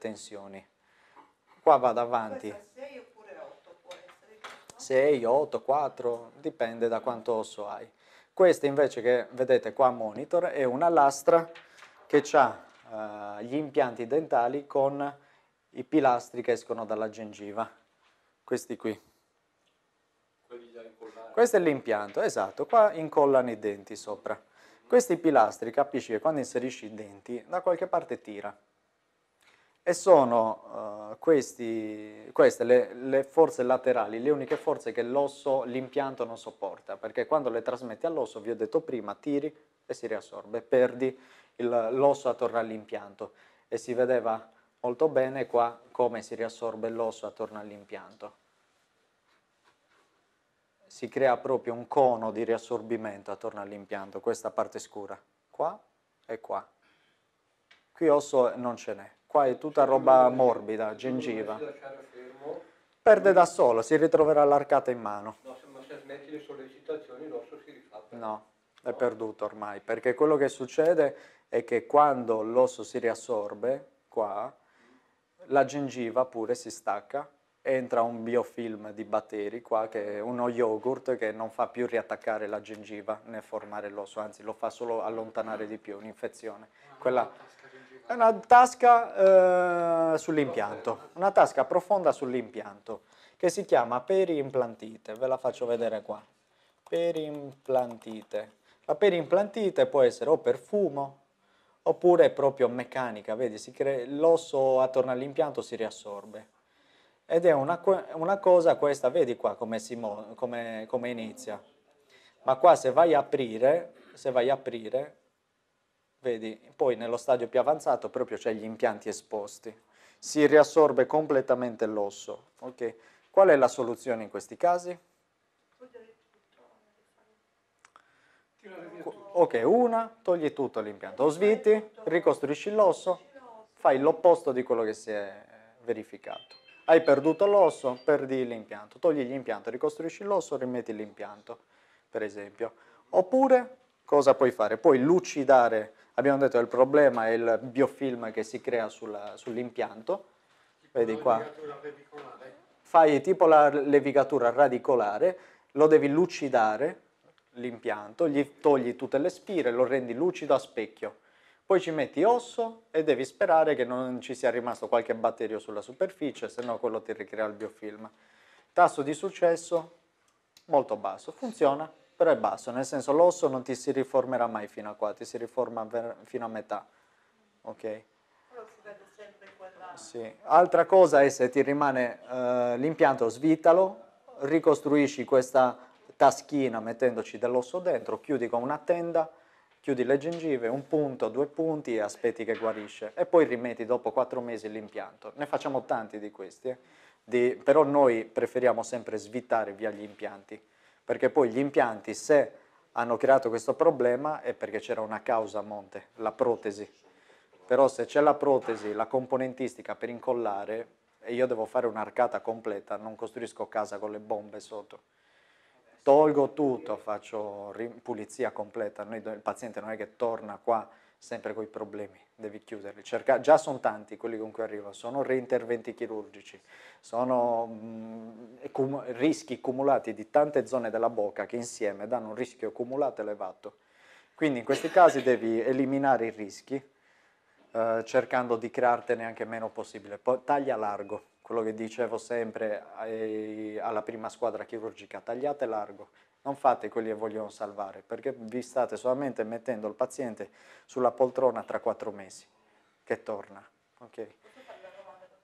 tensioni. Qua vado avanti. 6 oppure 8 può essere? 6, 8, 4, dipende da quanto osso hai. Questa invece che vedete qua a monitor è una lastra che ha eh, gli impianti dentali con i pilastri che escono dalla gengiva. Questi qui. Questo è l'impianto, esatto, qua incollano i denti sopra. Questi pilastri, capisci che quando inserisci i denti, da qualche parte tira e sono uh, questi, queste le, le, forze laterali, le uniche forze che l'osso, l'impianto non sopporta, perché quando le trasmetti all'osso, vi ho detto prima, tiri e si riassorbe, perdi il, l'osso attorno all'impianto e si vedeva molto bene qua come si riassorbe l'osso attorno all'impianto. Si crea proprio un cono di riassorbimento attorno all'impianto, questa parte scura, qua e qua. Qui osso non ce n'è. Qua è tutta roba morbida, gengiva. Perde da solo, si ritroverà l'arcata in mano. No, ma se smetti le sollecitazioni l'osso si rifà. No, è perduto ormai, perché quello che succede è che quando l'osso si riassorbe, qua, la gengiva pure si stacca entra un biofilm di batteri qua, che è uno yogurt che non fa più riattaccare la gengiva né formare l'osso, anzi lo fa solo allontanare di più, un'infezione. Ah, Quella è una tasca eh, sull'impianto, una tasca profonda sull'impianto che si chiama perimplantite, ve la faccio vedere qua. Perimplantite. La perimplantite può essere o per fumo oppure proprio meccanica, vedi, l'osso attorno all'impianto si riassorbe. Ed è una, una, cosa questa, vedi qua come, si, come, come inizia. Ma qua se vai a aprire, se vai a aprire, Vedi, poi nello stadio più avanzato proprio c'è gli impianti esposti, si riassorbe completamente l'osso. Okay. Qual è la soluzione in questi casi? Ok, una, togli tutto l'impianto, o sviti, ricostruisci l'osso, fai l'opposto di quello che si è verificato. Hai perduto l'osso, perdi l'impianto, togli l'impianto, ricostruisci l'osso, rimetti l'impianto, per esempio. Oppure cosa puoi fare? Puoi lucidare abbiamo detto che il problema è il biofilm che si crea sull'impianto. Sull Vedi qua. Fai tipo la levigatura radicolare, lo devi lucidare l'impianto, gli togli tutte le spire, lo rendi lucido a specchio. Poi ci metti osso e devi sperare che non ci sia rimasto qualche batterio sulla superficie, se no quello ti ricrea il biofilm. Tasso di successo molto basso, funziona però è basso, nel senso l'osso non ti si riformerà mai fino a qua, ti si riforma fino a metà, ok? Sì. Altra cosa è se ti rimane eh, l'impianto, svitalo, ricostruisci questa taschina mettendoci dell'osso dentro, chiudi con una tenda, chiudi le gengive, un punto, due punti e aspetti che guarisce e poi rimetti dopo quattro mesi l'impianto. Ne facciamo tanti di questi, eh? di, però noi preferiamo sempre svitare via gli impianti perché poi gli impianti se hanno creato questo problema è perché c'era una causa a monte, la protesi. Però se c'è la protesi, la componentistica per incollare e io devo fare un'arcata completa, non costruisco casa con le bombe sotto. Tolgo tutto, faccio pulizia completa, Noi, il paziente non è che torna qua sempre con i problemi, devi chiuderli. Cerca, già sono tanti quelli con cui arrivo, sono reinterventi chirurgici, sono mh, mm, cum, rischi cumulati di tante zone della bocca che insieme danno un rischio cumulato elevato. Quindi in questi casi devi eliminare i rischi eh, cercando di creartene anche meno possibile. Poi, taglia largo, quello che dicevo sempre ai, eh, alla prima squadra chirurgica, tagliate largo, non fate quelli che vogliono salvare, perché vi state solamente mettendo il paziente sulla poltrona tra quattro mesi, che torna. Okay?